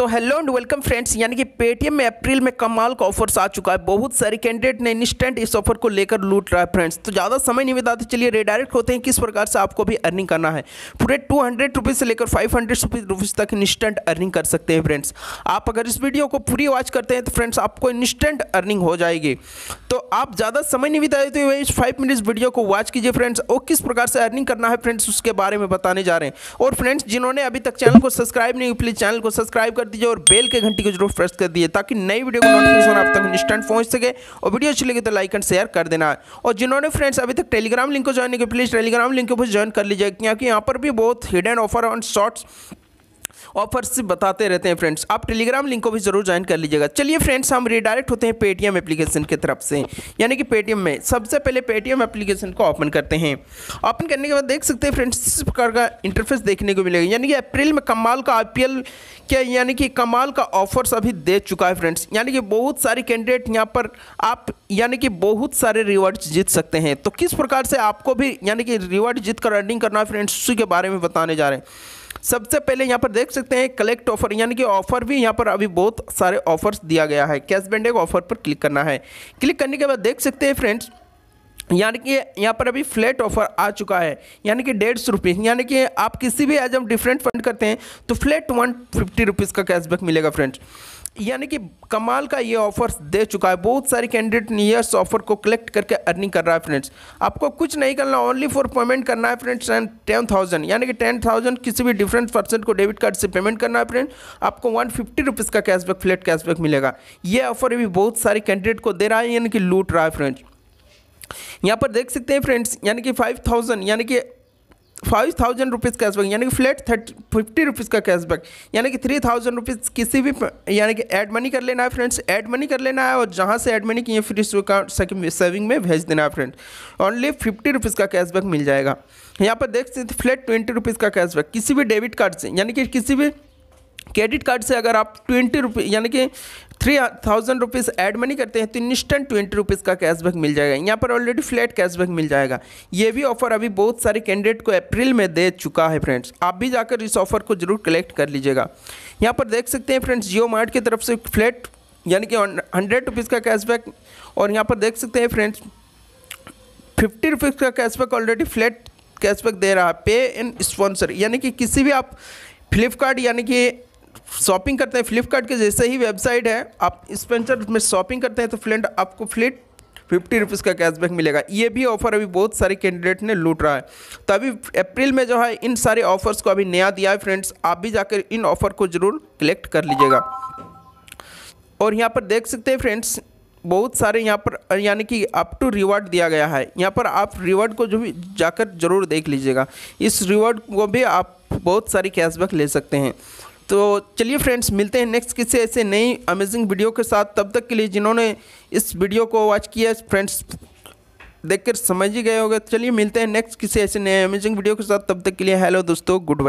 तो hello and welcome friends यानी कि पेटीएम में अप्रैल में कमाल का ऑफर्स आ चुका है बहुत सारे कैंडिडेट ने इंस्टेंट इस ऑफर को लेकर लूट रहा है फ्रेंड्स तो ज़्यादा समय नहीं बिताते चलिए रेडायरेक्ट होते हैं किस प्रकार से आपको भी अर्निंग करना है पूरे टू हंड्रेड रुपीज़ से लेकर फाइव हंड्रेड रुपीज़ तक इंस्टेंट अर्निंग कर सकते हैं फ्रेंड्स आप अगर इस वीडियो को पूरी वॉच करते हैं तो फ्रेंड्स आपको इंस्टेंट अर्निंग हो जाएगी तो आप ज़्यादा समय नहीं बिताते हुए इस फाइव मिनट्स वीडियो को वॉच कीजिए फ्रेंड्स और किस प्रकार से अर्निंग करना है फ्रेंड्स उसके बारे में बताने जा रहे हैं और फ्रेंड्स जिन्होंने अभी तक चैनल को सब्सक्राइब नहीं प्लीज़ चैनल को सब्सक्राइब कर दीजिए और बेल के घंटी को जरूर प्रेस कर दीजिए ताकि नई वीडियो का नोटिफिकेशन आप तक इंस्टेंट पहुंच सके और वीडियो अच्छी लगी तो लाइक एंड शेयर कर देना और जिन्होंने फ्रेंड्स अभी तक टेलीग्राम लिंक को ज्वाइन नहीं किया प्लीज़ टेलीग्राम लिंक को ज्वाइन कर लीजिए क्योंकि यहाँ पर भी बहुत hidden offer on shorts offers बताते रहते हैं फ्रेंड्स आप टेलीग्राम लिंक को भी जरूर ज्वाइन कर लीजिएगा चलिए फ्रेंड्स हम रिडायरेक्ट होते हैं पेटीएम एप्लीकेशन की तरफ से यानी कि पेटीएम में सबसे पहले पेटीएम एप्लीकेशन को ओपन करते हैं ओपन करने के बाद देख सकते हैं फ्रेंड्स इस प्रकार का इंटरफेस देखने को मिलेगा यानी कि अप्रैल में कमाल का आई के यानी कि कमाल का ऑफर्स अभी दे चुका है फ्रेंड्स यानी कि बहुत सारे कैंडिडेट यहाँ पर आप यानी कि बहुत सारे रिवार्ड्स जीत सकते हैं तो किस प्रकार से आपको भी यानी कि रिवार्ड जीत कर अर्निंग करना है फ्रेंड्स उसी के बारे में बताने जा रहे हैं सबसे पहले यहाँ पर देख सकते हैं कलेक्ट ऑफर यानी कि ऑफर भी यहाँ पर अभी बहुत सारे ऑफर्स दिया गया है कैश बेंडे ऑफर पर क्लिक करना है क्लिक करने के बाद देख सकते हैं फ्रेंड्स यानी कि यहाँ पर अभी फ्लैट ऑफर आ चुका है यानी कि डेढ़ सौ रुपये यानी कि आप किसी भी आज हम डिफरेंट फंड करते हैं तो फ्लैट वन फिफ्टी रुपीज़ का कैशबैक मिलेगा फ्रेंड्स यानी कि कमाल का ये ऑफर दे चुका है बहुत सारे कैंडिडेट नियर्स ऑफर को कलेक्ट करके अर्निंग कर रहा है फ्रेंड्स आपको कुछ नहीं करना ओनली फॉर पेमेंट करना है फ्रेंड्स एंड टेन थाउजेंड यानी कि टेन थाउजेंड किसी भी डिफरेंट पर्सन को डेबिट कार्ड से पेमेंट करना है फ्रेंड आपको वन फिफ्टी रुपीज़ का कैशबैक फ्लैट कैशबैक मिलेगा ये ऑफर भी बहुत सारे कैंडिडेट को दे रहा है यानी कि लूट रहा है फ्रेंड्स यहाँ पर देख सकते हैं फ्रेंड्स यानी कि फाइव थाउजेंड यानी कि फाइव थाउजेंड रुपीज़ कैशबैक यानी कि फ्लैट थर्टी फिफ्टी रुपीज़ का कैशबैक यानी कि थ्री थाउजेंड रुपीज़ किसी भी यानी कि ऐड मनी कर लेना है फ्रेंड्स ऐड मनी कर लेना है और जहाँ से ऐड मनी किए फिर इस अकाउंट सेविंग में भेज देना है फ्रेंड ओनली फिफ्टी रुपीज़ का कैशबैक मिल जाएगा यहाँ पर देख सकते फ्लैट ट्वेंटी रुपीज़ का कैशबैक किसी भी डेबिट कार्ड से यानी कि किसी भी क्रेडिट कार्ड से अगर आप ट्वेंटी रुपी यानी कि three thousand rupees add money करते हैं तो इंस्टेंट ट्वेंटी रुपीज़ का कैशबैक मिल जाएगा यहाँ पर ऑलरेडी फ्लैट कैशबैक मिल जाएगा ये भी ऑफर अभी बहुत सारे कैंडिडेट को अप्रैल में दे चुका है फ्रेंड्स आप भी जाकर इस ऑफर को जरूर कलेक्ट कर लीजिएगा यहाँ पर देख सकते हैं फ्रेंड्स जियो मार्ट की तरफ से फ्लैट यानी कि हंड्रेड रुपीज़ का कैशबैक और यहाँ पर देख सकते हैं फ्रेंड्स फिफ्टी रुपीज़ का कैशबैक ऑलरेडी फ्लैट कैशबैक दे रहा है पे एंड स्पॉन्सर यानी कि किसी भी आप फ्लिपकार्ट यानी कि शॉपिंग करते हैं फ्लिपकार्ट के जैसे ही वेबसाइट है आप स्पेंसर में शॉपिंग करते हैं तो फ्रेंड आपको फ्लिट फिफ्टी रुपीज़ का कैशबैक मिलेगा ये भी ऑफर अभी बहुत सारे कैंडिडेट ने लूट रहा है तो अभी अप्रैल में जो है इन सारे ऑफर्स को अभी नया दिया है फ्रेंड्स आप भी जाकर इन ऑफ़र को ज़रूर कलेक्ट कर लीजिएगा और यहाँ पर देख सकते हैं फ्रेंड्स बहुत सारे यहाँ पर यानी कि अप टू रिवॉर्ड दिया गया है यहाँ पर आप रिवॉर्ड को जो भी जाकर ज़रूर देख लीजिएगा इस रिवॉर्ड को भी आप बहुत सारी कैशबैक ले सकते हैं तो चलिए फ्रेंड्स मिलते हैं नेक्स्ट किसी ऐसे नई अमेजिंग वीडियो के साथ तब तक के लिए जिन्होंने इस वीडियो को वॉच किया फ्रेंड्स देखकर समझ ही गए होगा चलिए मिलते हैं नेक्स्ट किसी ऐसे नए अमेजिंग वीडियो के साथ तब तक के लिए हेलो दोस्तों गुड बाय